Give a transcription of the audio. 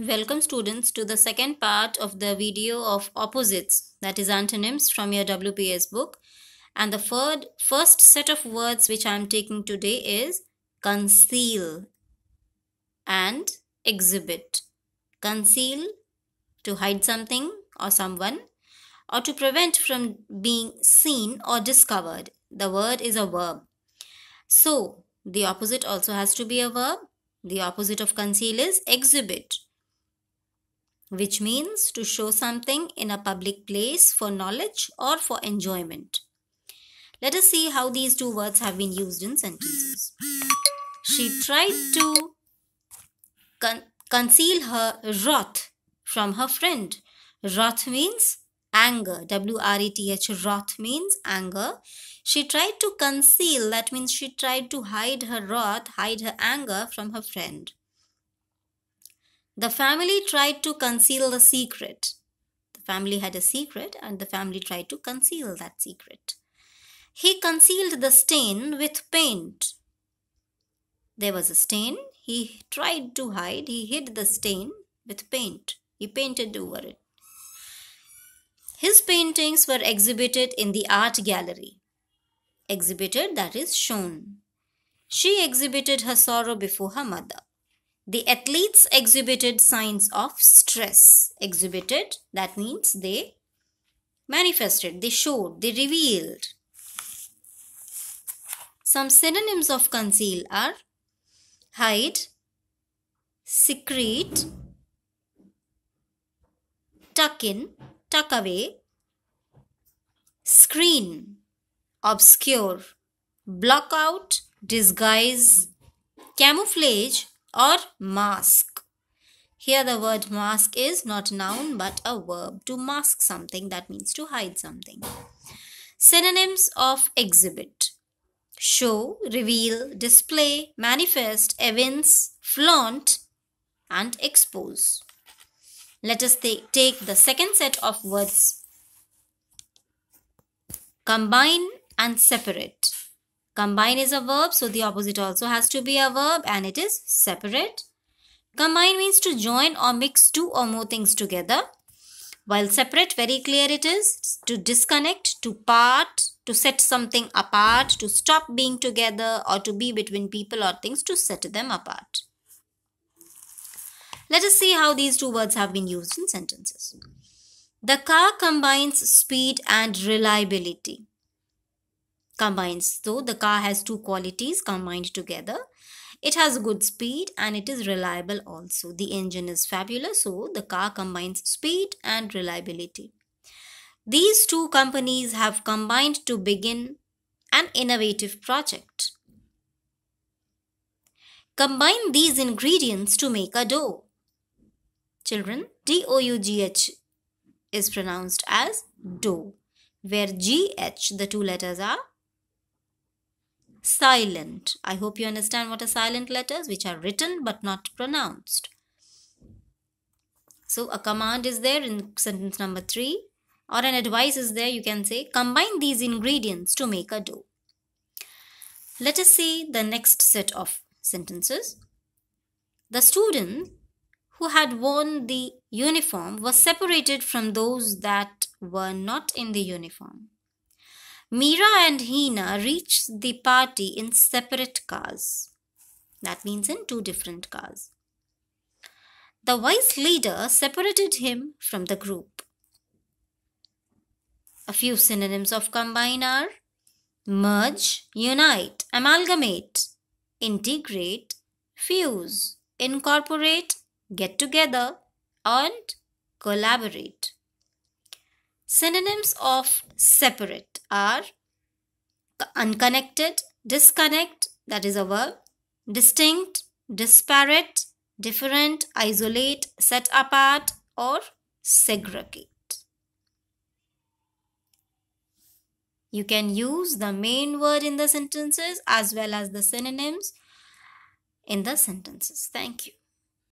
Welcome students to the second part of the video of opposites that is antonyms from your WPS book and the third, first set of words which I am taking today is conceal and exhibit. Conceal to hide something or someone or to prevent from being seen or discovered. The word is a verb. So the opposite also has to be a verb. The opposite of conceal is exhibit which means to show something in a public place for knowledge or for enjoyment. Let us see how these two words have been used in sentences. She tried to con conceal her wrath from her friend. Wrath means anger. W R E T H. Wrath means anger. She tried to conceal, that means she tried to hide her wrath, hide her anger from her friend. The family tried to conceal the secret. The family had a secret and the family tried to conceal that secret. He concealed the stain with paint. There was a stain. He tried to hide. He hid the stain with paint. He painted over it. His paintings were exhibited in the art gallery. Exhibited, that is, shown. She exhibited her sorrow before her mother. The athletes exhibited signs of stress. Exhibited, that means they manifested, they showed, they revealed. Some synonyms of conceal are hide, secrete, tuck in, tuck away, screen, obscure, block out, disguise, camouflage, or mask. Here the word mask is not noun but a verb. To mask something that means to hide something. Synonyms of exhibit show, reveal, display, manifest, evince, flaunt, and expose. Let us take the second set of words combine and separate. Combine is a verb, so the opposite also has to be a verb and it is separate. Combine means to join or mix two or more things together. While separate, very clear it is to disconnect, to part, to set something apart, to stop being together or to be between people or things to set them apart. Let us see how these two words have been used in sentences. The car combines speed and reliability combines. So the car has two qualities combined together. It has good speed and it is reliable also. The engine is fabulous, so the car combines speed and reliability. These two companies have combined to begin an innovative project. Combine these ingredients to make a dough. Children, D-O-U-G-H is pronounced as dough, where G-H, the two letters are silent. I hope you understand what are silent letters, which are written but not pronounced. So a command is there in sentence number 3 or an advice is there you can say combine these ingredients to make a dough. Let us see the next set of sentences. The student who had worn the uniform was separated from those that were not in the uniform. Mira and Hina reached the party in separate cars. That means in two different cars. The wise leader separated him from the group. A few synonyms of combine are merge, unite, amalgamate, integrate, fuse, incorporate, get together, and collaborate. Synonyms of separate are unconnected, disconnect, that is a verb, distinct, disparate, different, isolate, set apart, or segregate. You can use the main word in the sentences as well as the synonyms in the sentences. Thank you.